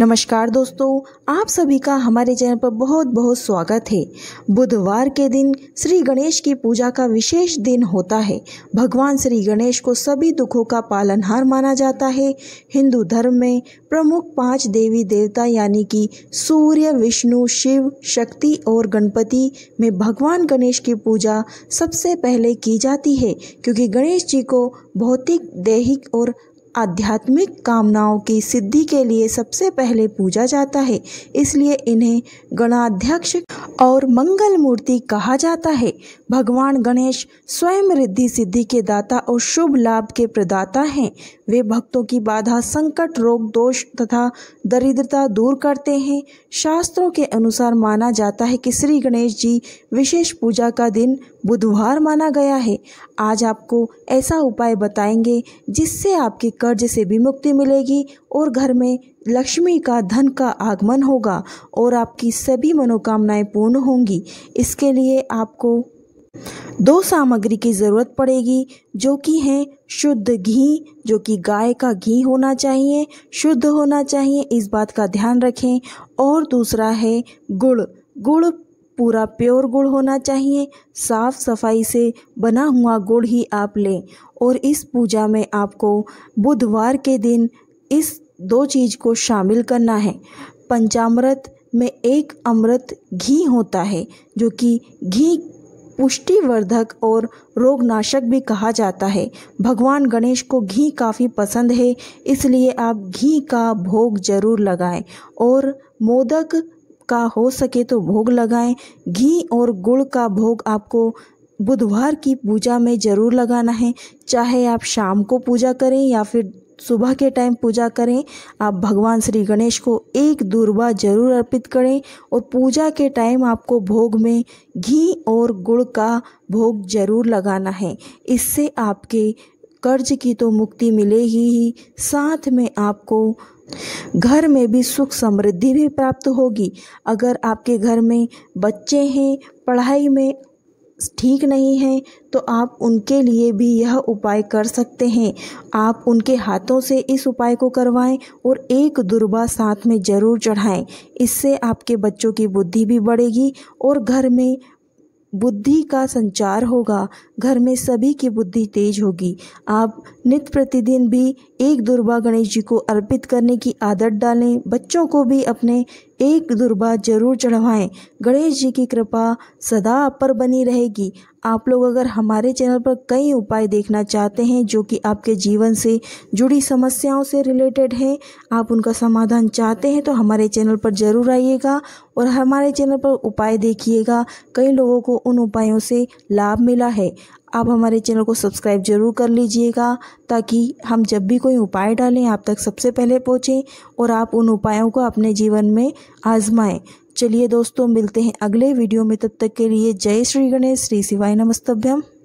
नमस्कार दोस्तों आप सभी का हमारे चैनल पर बहुत बहुत स्वागत है बुधवार के दिन श्री गणेश की पूजा का विशेष दिन होता है भगवान श्री गणेश को सभी दुखों का पालनहार माना जाता है हिंदू धर्म में प्रमुख पांच देवी देवता यानी कि सूर्य विष्णु शिव शक्ति और गणपति में भगवान गणेश की पूजा सबसे पहले की जाती है क्योंकि गणेश जी को भौतिक दैहिक और आध्यात्मिक कामनाओं की सिद्धि के लिए सबसे पहले पूजा जाता है इसलिए इन्हें गणाध्यक्ष और मंगल मूर्ति कहा जाता है भगवान गणेश स्वयं रिद्धि सिद्धि के दाता और शुभ लाभ के प्रदाता हैं वे भक्तों की बाधा संकट रोग दोष तथा दरिद्रता दूर करते हैं शास्त्रों के अनुसार माना जाता है कि श्री गणेश जी विशेष पूजा का दिन बुधवार माना गया है आज आपको ऐसा उपाय बताएंगे जिससे आपके कर्ज से भी मुक्ति मिलेगी और घर में लक्ष्मी का धन का आगमन होगा और आपकी सभी मनोकामनाएं पूर्ण होंगी इसके लिए आपको दो सामग्री की ज़रूरत पड़ेगी जो कि हैं शुद्ध घी जो कि गाय का घी होना चाहिए शुद्ध होना चाहिए इस बात का ध्यान रखें और दूसरा है गुड़ गुड़ पूरा प्योर गुड़ होना चाहिए साफ सफाई से बना हुआ गुड़ ही आप लें और इस पूजा में आपको बुधवार के दिन इस दो चीज़ को शामिल करना है पंचामृत में एक अमृत घी होता है जो कि घी पुष्टिवर्धक और रोगनाशक भी कहा जाता है भगवान गणेश को घी काफ़ी पसंद है इसलिए आप घी का भोग जरूर लगाएं और मोदक का हो सके तो भोग लगाएं घी और गुड़ का भोग आपको बुधवार की पूजा में ज़रूर लगाना है चाहे आप शाम को पूजा करें या फिर सुबह के टाइम पूजा करें आप भगवान श्री गणेश को एक दूरबा जरूर अर्पित करें और पूजा के टाइम आपको भोग में घी और गुड़ का भोग जरूर लगाना है इससे आपके कर्ज की तो मुक्ति मिलेगी ही साथ में आपको घर में भी सुख समृद्धि भी प्राप्त होगी अगर आपके घर में बच्चे हैं पढ़ाई में ठीक नहीं हैं तो आप उनके लिए भी यह उपाय कर सकते हैं आप उनके हाथों से इस उपाय को करवाएं और एक दुर्बा साथ में ज़रूर चढ़ाएं इससे आपके बच्चों की बुद्धि भी बढ़ेगी और घर में बुद्धि का संचार होगा घर में सभी की बुद्धि तेज होगी आप नित प्रतिदिन भी एक दुर्बा गणेश जी को अर्पित करने की आदत डालें बच्चों को भी अपने एक दुर्बा जरूर चढ़वाएं गणेश जी की कृपा सदा आप पर बनी रहेगी आप लोग अगर हमारे चैनल पर कई उपाय देखना चाहते हैं जो कि आपके जीवन से जुड़ी समस्याओं से रिलेटेड हैं आप उनका समाधान चाहते हैं तो हमारे चैनल पर ज़रूर आइएगा और हमारे चैनल पर उपाय देखिएगा कई लोगों को उन उपायों से लाभ मिला है आप हमारे चैनल को सब्सक्राइब जरूर कर लीजिएगा ताकि हम जब भी कोई उपाय डालें आप तक सबसे पहले पहुँचें और आप उन उपायों को अपने जीवन में आजमाएं चलिए दोस्तों मिलते हैं अगले वीडियो में तब तक के लिए जय श्री गणेश श्री शिवाय नमस्तभ्यम